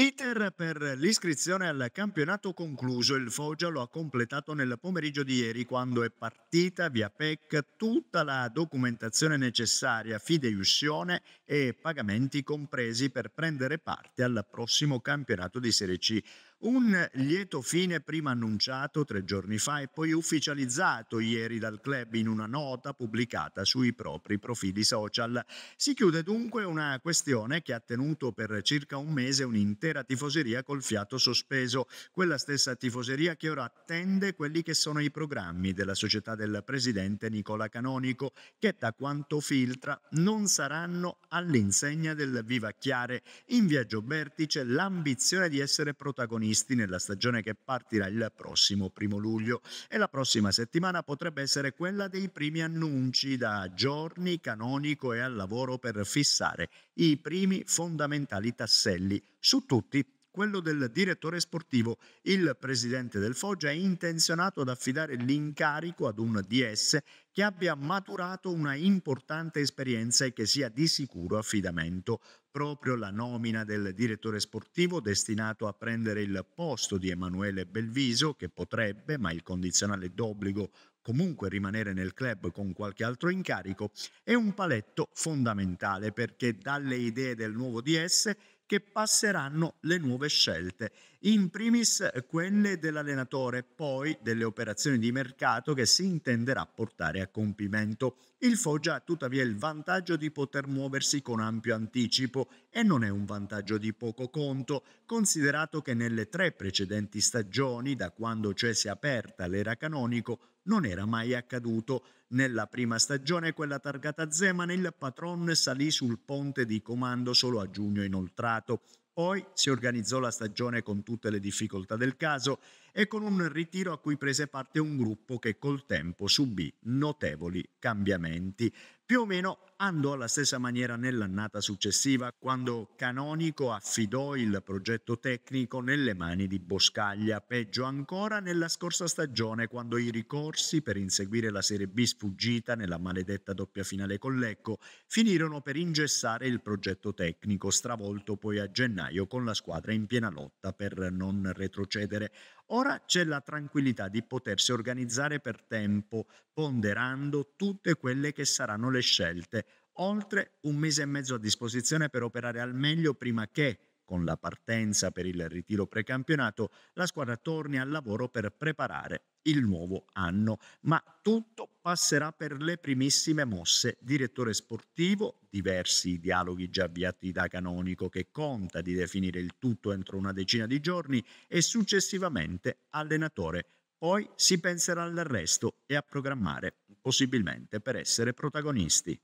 Iter per l'iscrizione al campionato concluso, il Foggia lo ha completato nel pomeriggio di ieri quando è partita via PEC tutta la documentazione necessaria, fideiussione e pagamenti compresi per prendere parte al prossimo campionato di Serie C. Un lieto fine prima annunciato tre giorni fa e poi ufficializzato ieri dal club in una nota pubblicata sui propri profili social. Si chiude dunque una questione che ha tenuto per circa un mese un'intera tifoseria col fiato sospeso, quella stessa tifoseria che ora attende quelli che sono i programmi della società del presidente Nicola Canonico, che da quanto filtra non saranno all'insegna del vivacchiare in viaggio Giobertice l'ambizione di essere protagonista previsti nella stagione che partirà il prossimo primo luglio e la prossima settimana potrebbe essere quella dei primi annunci da giorni canonico e al lavoro per fissare i primi fondamentali tasselli su tutti quello del direttore sportivo. Il presidente del Foggia è intenzionato ad affidare l'incarico ad un DS che abbia maturato una importante esperienza e che sia di sicuro affidamento. Proprio la nomina del direttore sportivo destinato a prendere il posto di Emanuele Belviso, che potrebbe, ma il condizionale d'obbligo comunque rimanere nel club con qualche altro incarico, è un paletto fondamentale perché dalle idee del nuovo DS che passeranno le nuove scelte, in primis eh, quelle dell'allenatore, poi delle operazioni di mercato che si intenderà portare a compimento. Il Foggia ha tuttavia il vantaggio di poter muoversi con ampio anticipo e non è un vantaggio di poco conto, considerato che nelle tre precedenti stagioni, da quando cioè si è aperta l'era canonico, non era mai accaduto. Nella prima stagione, quella targata Zeman, il patron salì sul ponte di comando solo a giugno inoltrato. Poi si organizzò la stagione con tutte le difficoltà del caso e con un ritiro a cui prese parte un gruppo che col tempo subì notevoli cambiamenti. Più o meno andò alla stessa maniera nell'annata successiva, quando Canonico affidò il progetto tecnico nelle mani di Boscaglia, peggio ancora nella scorsa stagione, quando i ricorsi per inseguire la Serie B sfuggita nella maledetta doppia finale con Lecco finirono per ingessare il progetto tecnico, stravolto poi a gennaio con la squadra in piena lotta per non retrocedere. Ora Ora c'è la tranquillità di potersi organizzare per tempo, ponderando tutte quelle che saranno le scelte. Oltre un mese e mezzo a disposizione per operare al meglio prima che con la partenza per il ritiro precampionato, la squadra torni al lavoro per preparare il nuovo anno, ma tutto passerà per le primissime mosse. Direttore sportivo, diversi dialoghi già avviati da Canonico che conta di definire il tutto entro una decina di giorni e successivamente allenatore. Poi si penserà all'arresto e a programmare, possibilmente per essere protagonisti.